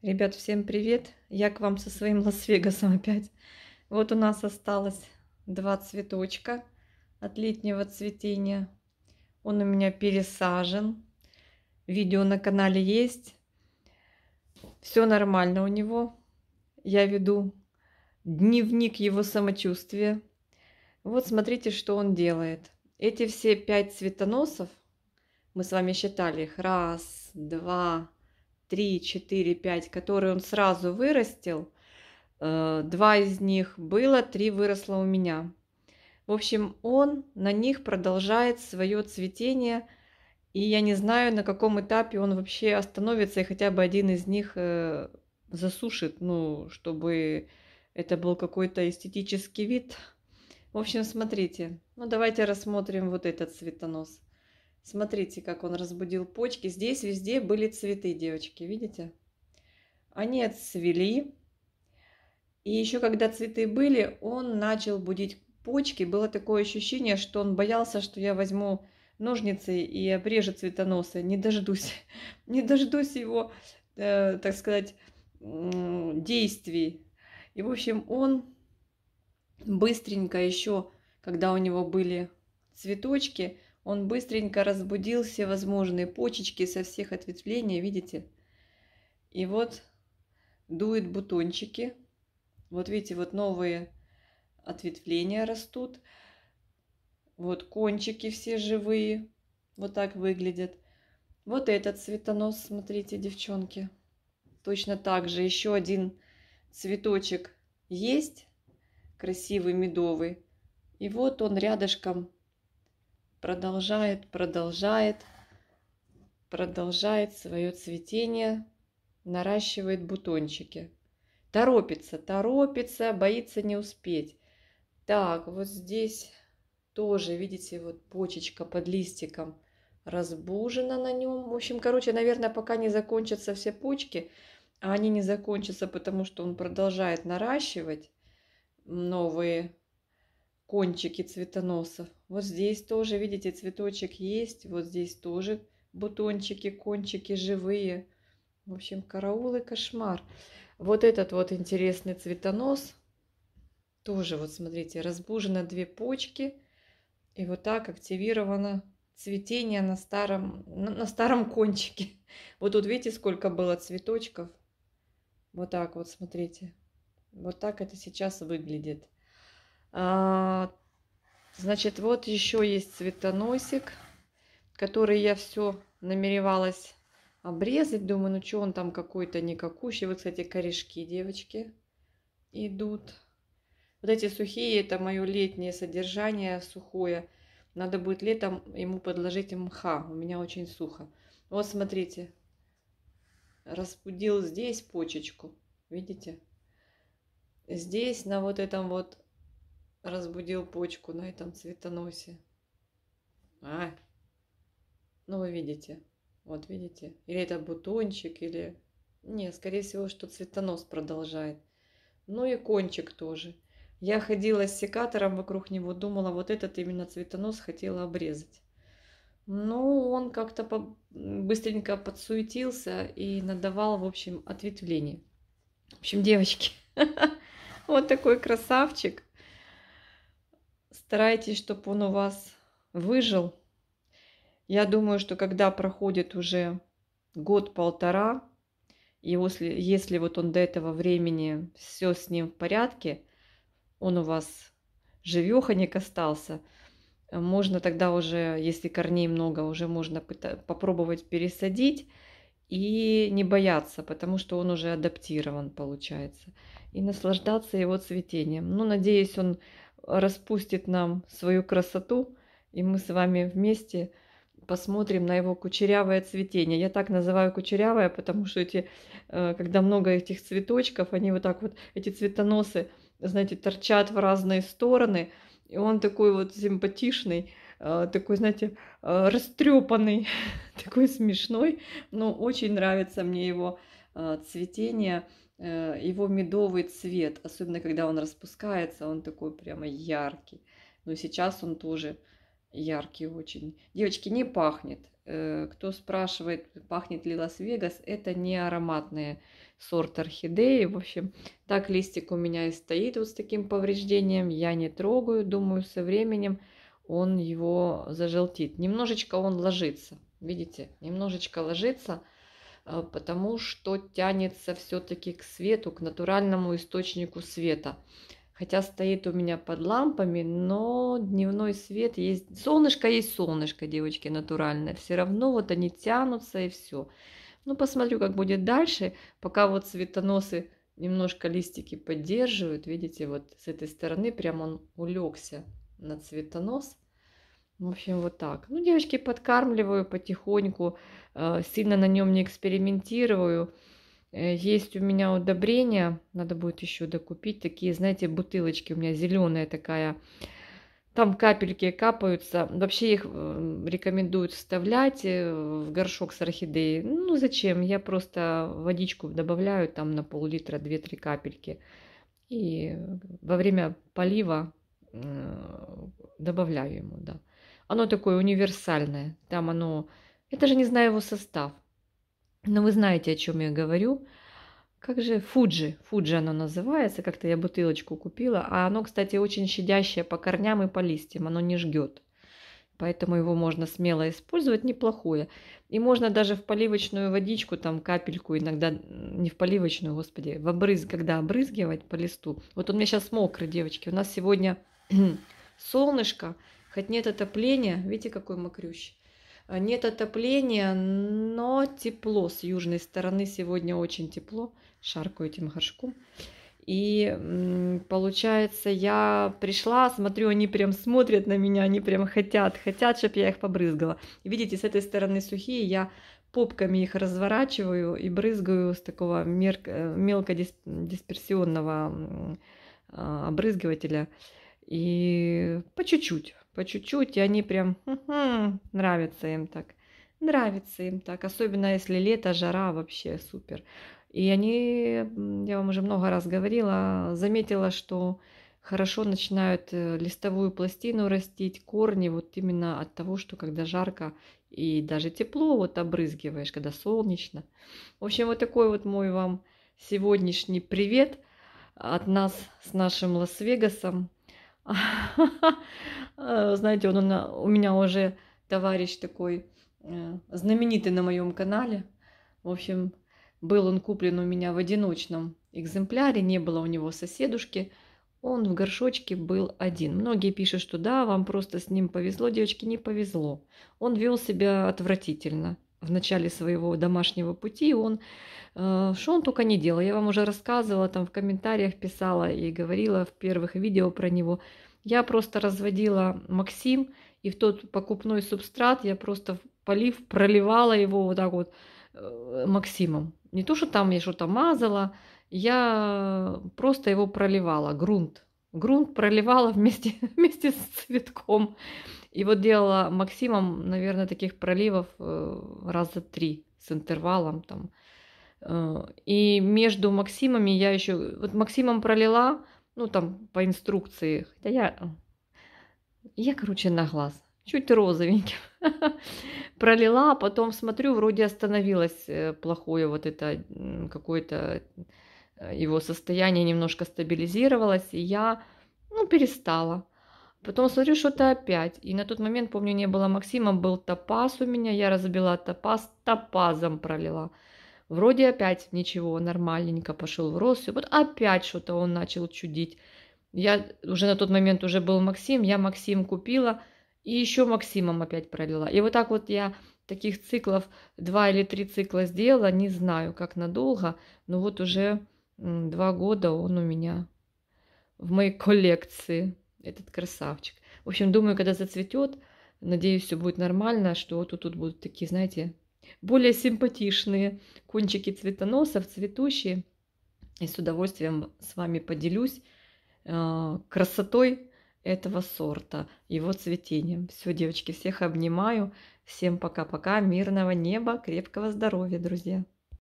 Ребят, всем привет! Я к вам со своим Лас-Вегасом опять. Вот у нас осталось два цветочка от летнего цветения. Он у меня пересажен. Видео на канале есть. Все нормально у него. Я веду дневник его самочувствия. Вот смотрите, что он делает. Эти все пять цветоносов, мы с вами считали их, раз, два, 3, 4, 5, которые он сразу вырастил. Э, два из них было, три выросло у меня. В общем, он на них продолжает свое цветение, и я не знаю, на каком этапе он вообще остановится, и хотя бы один из них э, засушит, ну, чтобы это был какой-то эстетический вид. В общем, смотрите. Ну, давайте рассмотрим вот этот цветонос. Смотрите, как он разбудил почки. Здесь везде были цветы, девочки, видите? Они отцвели. И еще когда цветы были, он начал будить почки. Было такое ощущение, что он боялся, что я возьму ножницы и обрежу цветоносы. Не дождусь, не дождусь его, э, так сказать, действий. И, в общем, он быстренько еще, когда у него были цветочки, он быстренько разбудил все возможные почечки со всех ответвлений, видите? И вот дует бутончики. Вот видите, вот новые ответвления растут. Вот кончики все живые. Вот так выглядят. Вот этот цветонос, смотрите, девчонки. Точно так же еще один цветочек есть, красивый медовый. И вот он рядышком продолжает, продолжает, продолжает свое цветение, наращивает бутончики. Торопится, торопится, боится не успеть. Так, вот здесь тоже, видите, вот почечка под листиком разбужена на нем. В общем, короче, наверное, пока не закончатся все почки, а они не закончатся, потому что он продолжает наращивать новые кончики цветоносов. Вот здесь тоже, видите, цветочек есть, вот здесь тоже бутончики, кончики живые. В общем, караул и кошмар. Вот этот вот интересный цветонос. Тоже, вот смотрите, разбужено две почки. И вот так активировано цветение на старом, на старом кончике. Вот тут видите, сколько было цветочков. Вот так вот, смотрите. Вот так это сейчас выглядит. А, значит, вот еще есть цветоносик, который я все намеревалась обрезать. Думаю, ну что он там какой-то никакущий. Вот, кстати, корешки, девочки, идут. Вот эти сухие, это мое летнее содержание, сухое. Надо будет летом ему подложить мха. У меня очень сухо. Вот, смотрите, распудил здесь почечку. Видите? Здесь, на вот этом вот разбудил почку на этом цветоносе. А, ну вы видите, вот видите, или это бутончик, или... Не, скорее всего, что цветонос продолжает. Ну и кончик тоже. Я ходила с секатором вокруг него, думала, вот этот именно цветонос хотела обрезать. Но ну, он как-то по... быстренько подсуетился и надавал, в общем, ответвление. В общем, девочки, вот такой красавчик. Старайтесь, чтобы он у вас выжил. Я думаю, что когда проходит уже год-полтора, и если, если вот он до этого времени все с ним в порядке, он у вас живеханик остался, можно тогда уже, если корней много, уже можно попробовать пересадить и не бояться, потому что он уже адаптирован, получается, и наслаждаться его цветением. Ну, надеюсь, он распустит нам свою красоту, и мы с вами вместе посмотрим на его кучерявое цветение. Я так называю кучерявое, потому что эти, э, когда много этих цветочков, они вот так вот, эти цветоносы, знаете, торчат в разные стороны, и он такой вот симпатичный, э, такой, знаете, э, растрепанный, такой смешной, но очень нравится мне его цветение. Э, его медовый цвет, особенно когда он распускается, он такой прямо яркий. Но сейчас он тоже яркий очень. Девочки, не пахнет. Э, кто спрашивает, пахнет ли Лас-Вегас, это не ароматные сорт орхидеи. В общем, так листик у меня и стоит вот с таким повреждением. Я не трогаю, думаю, со временем он его зажелтит. Немножечко он ложится, видите, немножечко ложится – Э, потому что тянется все-таки к свету, к натуральному источнику света. Хотя стоит у меня под лампами, но дневной свет есть. Солнышко есть солнышко, девочки, натуральное. Все равно вот они тянутся и все. Ну, посмотрю, как будет дальше. Пока вот цветоносы немножко листики поддерживают. Видите, вот с этой стороны прям он улегся на цветонос. В общем, вот так. Ну, девочки, подкармливаю потихоньку Э, сильно на нем не экспериментирую. Э, есть у меня удобрения, надо будет еще докупить. Такие, знаете, бутылочки у меня зеленая такая. Там капельки капаются. Вообще их рекомендуют вставлять э, в горшок с орхидеей. Ну зачем? Я просто водичку добавляю там на пол-литра 2-3 капельки. И во время полива добавляю ему, да. Оно такое универсальное. Там оно я даже не знаю его состав. Но вы знаете, о чем я говорю. Как же фуджи, фуджи оно называется, как-то я бутылочку купила. А оно, кстати, очень щадящее по корням и по листьям, оно не жгет. Поэтому его можно смело использовать, неплохое. И можно даже в поливочную водичку, там капельку, иногда не в поливочную, господи, в обрыз, когда обрызгивать по листу. Вот он мне сейчас мокрый, девочки. У нас сегодня солнышко, хоть нет отопления. Видите, какой мокрющий. Нет отопления, но тепло с южной стороны. Сегодня очень тепло. Шаркаю этим горшком. И получается, я пришла, смотрю, они прям смотрят на меня, они прям хотят, хотят, чтобы я их побрызгала. видите, с этой стороны сухие, я попками их разворачиваю и брызгаю с такого э, мелкодисперсионного а, обрызгивателя. И по чуть-чуть, по чуть-чуть, и они прям угу, нравится им так. Нравится им так, особенно если лето, жара вообще супер. И они, я вам уже много раз говорила, заметила, что хорошо начинают э, листовую пластину растить, корни вот именно от того, что когда жарко и даже тепло вот обрызгиваешь, когда солнечно. В общем, вот такой вот мой вам сегодняшний привет от нас с нашим Лас-Вегасом. Знаете, он, он, у меня уже товарищ такой э, знаменитый на моем канале. В общем, был он куплен у меня в одиночном экземпляре, не было у него соседушки. Он в горшочке был один. Многие пишут, что да, вам просто с ним повезло. Девочки, не повезло. Он вел себя отвратительно в начале своего домашнего пути, он, э, что он только не делал. Я вам уже рассказывала, там в комментариях писала и говорила в первых видео про него. Я просто разводила Максим, и в тот покупной субстрат я просто полив проливала его вот так вот э, Максимом. Не то, что там я что-то мазала, я просто его проливала, грунт грунт проливала вместе, вместе с цветком. И вот делала Максимом, наверное, таких проливов э, раза три с интервалом там. Э, и между Максимами я еще... Вот Максимом пролила, ну там по инструкции, хотя я... Э, я, короче, на глаз. Чуть розовеньким. Пролила, а потом смотрю, вроде остановилось плохое вот это какое-то Э, его состояние немножко стабилизировалось, и я, ну, перестала. Потом смотрю, что-то опять. И на тот момент, помню, не было Максима, был топаз у меня, я разбила топаз, топазом пролила. Вроде опять ничего, нормальненько пошел в рост, все. Вот опять что-то он начал чудить. Я уже на тот момент уже был Максим, я Максим купила и еще Максимом опять пролила. И вот так вот я таких циклов, два или три цикла сделала, не знаю, как надолго, но вот уже Два года он у меня в моей коллекции, этот красавчик. В общем, думаю, когда зацветет, надеюсь, все будет нормально, что вот тут будут такие, знаете, более симпатичные кончики цветоносов, цветущие. И с удовольствием с вами поделюсь э, красотой этого сорта, его цветением. Все, девочки, всех обнимаю. Всем пока-пока, мирного неба, крепкого здоровья, друзья.